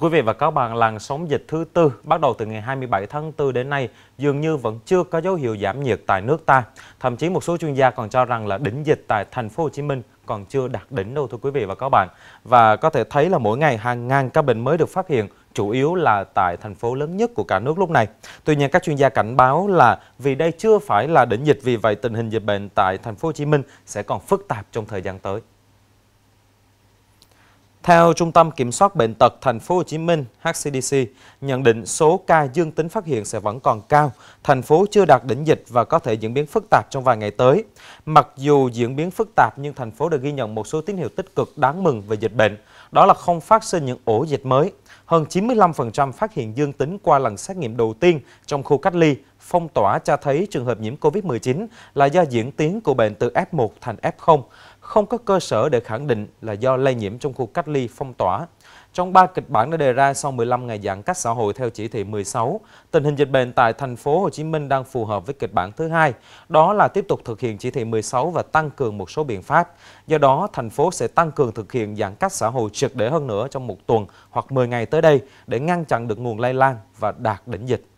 Thưa quý vị và các bạn, làn sóng dịch thứ tư bắt đầu từ ngày 27 tháng 4 đến nay dường như vẫn chưa có dấu hiệu giảm nhiệt tại nước ta. Thậm chí một số chuyên gia còn cho rằng là đỉnh dịch tại thành phố Hồ Chí Minh còn chưa đạt đỉnh đâu thưa quý vị và các bạn. Và có thể thấy là mỗi ngày hàng ngàn ca bệnh mới được phát hiện, chủ yếu là tại thành phố lớn nhất của cả nước lúc này. Tuy nhiên các chuyên gia cảnh báo là vì đây chưa phải là đỉnh dịch, vì vậy tình hình dịch bệnh tại thành phố Hồ Chí Minh sẽ còn phức tạp trong thời gian tới. Theo Trung tâm Kiểm soát bệnh tật Thành phố Hồ Chí Minh (HCDC), nhận định số ca dương tính phát hiện sẽ vẫn còn cao, thành phố chưa đạt đỉnh dịch và có thể diễn biến phức tạp trong vài ngày tới. Mặc dù diễn biến phức tạp nhưng thành phố đã ghi nhận một số tín hiệu tích cực đáng mừng về dịch bệnh, đó là không phát sinh những ổ dịch mới. Hơn 95% phát hiện dương tính qua lần xét nghiệm đầu tiên trong khu cách ly phong tỏa cho thấy trường hợp nhiễm COVID-19 là do diễn tiến của bệnh từ F1 thành F0, không có cơ sở để khẳng định là do lây nhiễm trong khu cách ly phong tỏa. Trong ba kịch bản đã đề ra sau 15 ngày giãn cách xã hội theo chỉ thị 16, tình hình dịch bệnh tại thành phố Hồ Chí Minh đang phù hợp với kịch bản thứ hai, đó là tiếp tục thực hiện chỉ thị 16 và tăng cường một số biện pháp. Do đó, thành phố sẽ tăng cường thực hiện giãn cách xã hội triệt để hơn nữa trong một tuần hoặc 10 ngày tới đây để ngăn chặn được nguồn lây lan và đạt đỉnh dịch.